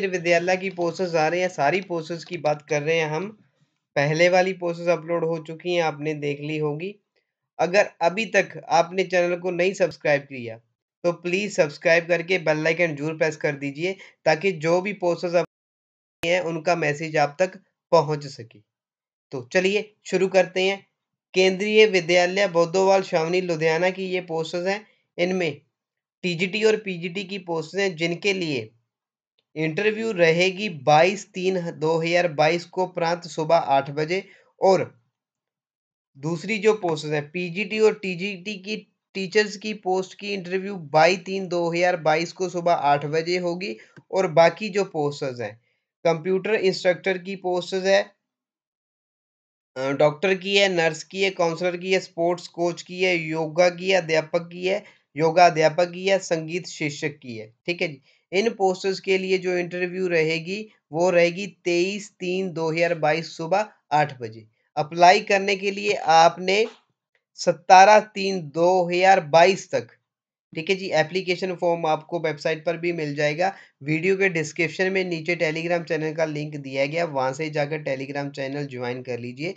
मित्र विद्यालय की पोस्टर्स आ रही हैं सारी पोस्टर्स की बात कर रहे हैं हम पहले वाली पोस्टर्स अपलोड हो चुकी हैं आपने देख ली होगी अगर अभी तक आपने चैनल को नहीं सब्सक्राइब किया तो प्लीज़ सब्सक्राइब करके बेल लाइकन जरूर प्रेस कर दीजिए ताकि जो भी पोस्टर्स अब हैं उनका मैसेज आप तक पहुंच सके तो चलिए शुरू करते हैं केंद्रीय विद्यालय बौद्धोवाल शावनी लुधियाना की ये पोस्टर्स हैं इनमें टीजीटी और पीजीटी की पोस्टें हैं जिनके लिए इंटरव्यू रहेगी 22 तीन 2022 को प्रांत सुबह आठ बजे और दूसरी जो पोस्ट है पीजीटी और टीजीटी की टीचर्स की पोस्ट की इंटरव्यू 22 तीन 2022 को सुबह आठ बजे होगी और बाकी जो पोस्ट हैं कंप्यूटर इंस्ट्रक्टर की पोस्ट है डॉक्टर की है नर्स की है काउंसलर की है स्पोर्ट्स कोच की है योगा की है अध्यापक की है योगा अध्यापक की है संगीत शिक्षक की है ठीक है जी इन पोस्टर्स के लिए जो इंटरव्यू रहेगी वो रहेगी तेईस तीन दो हजार बाईस सुबह आठ बजे अप्लाई करने के लिए आपने सतारह तीन दो हजार बाईस तक ठीक है जी एप्लीकेशन फॉर्म आपको वेबसाइट पर भी मिल जाएगा वीडियो के डिस्क्रिप्शन में नीचे टेलीग्राम चैनल का लिंक दिया गया वहाँ से जाकर टेलीग्राम चैनल ज्वाइन कर लीजिए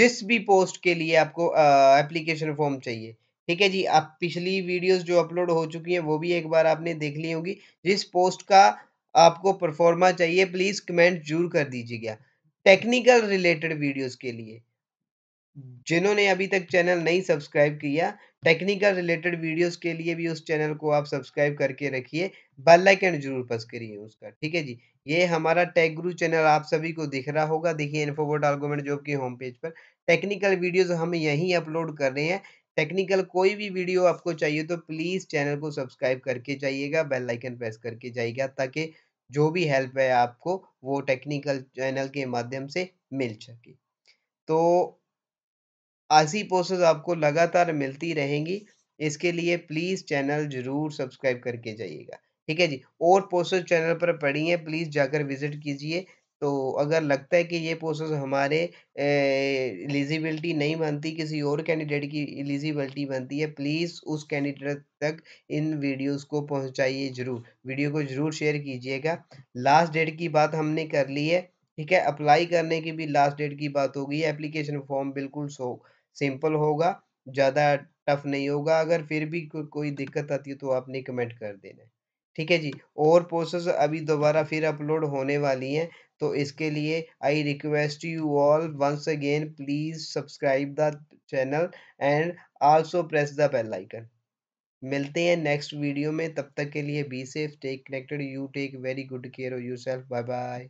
जिस भी पोस्ट के लिए आपको एप्लीकेशन फॉर्म चाहिए ठीक है जी आप पिछली वीडियोस जो अपलोड हो चुकी हैं वो भी एक बार आपने देख ली होगी जिस पोस्ट का आपको परफॉर्मा चाहिए प्लीज़ कमेंट जरूर कर दीजिएगा टेक्निकल रिलेटेड वीडियोस के लिए जिन्होंने अभी तक चैनल नहीं सब्सक्राइब किया टेक्निकल रिलेटेड वीडियोस के लिए भी उस चैनल को आप सब्सक्राइब करके रखिए बेल आइकन जरूर प्रेस करिए उसका ठीक है जी ये हमारा टेक गुरु चैनल आप सभी को दिख रहा होगा देखिए इन्फोबोट आर्गोमेंट जॉब के होम पेज पर टेक्निकल वीडियोस हम यहीं अपलोड कर रहे हैं टेक्निकल कोई भी वीडियो आपको चाहिए तो प्लीज़ चैनल को सब्सक्राइब करके जाइएगा बेल आइकन प्रेस करके जाइएगा ताकि जो भी हेल्प है आपको वो टेक्निकल चैनल के माध्यम से मिल सके तो ऐसी पोस्ट आपको लगातार मिलती रहेंगी इसके लिए प्लीज़ चैनल ज़रूर सब्सक्राइब करके जाइएगा ठीक है जी और पोस्टेज चैनल पर पड़ी है प्लीज़ जाकर विजिट कीजिए तो अगर लगता है कि ये प्रोसेस हमारे एलिजिबिलिटी नहीं बनती, किसी और कैंडिडेट की एलिजिबिलिटी बनती है, प्लीज़ उस कैंडिडेट तक इन वीडियोज़ को पहुँचाइए ज़रूर। वीडियो को ज़रूर शेयर कीजिएगा। लास्ट डेट की बात हमने कर ली है, ठीक है? अप्लाई करने की भी लास्ट डेट की बात हो गई है। एप्लीकेशन फ़ॉर्म बिल्कुल सो सिंपल होगा, ज़्यादा टफ़ नहीं होगा। अगर फिर भी को कोई दिक्कत आती है, तो आपने कमेंट कर देना है। ठीक है जी? और प्रोसेस अभी दोबारा फिर अपलोड होने वाली हैं। तो इसके लिए I request you all once again please subscribe the channel and also press the bell icon मिलते हैं नेक्स्ट वीडियो में तब तक के लिए be safe take connected you take very good care of yourself bye bye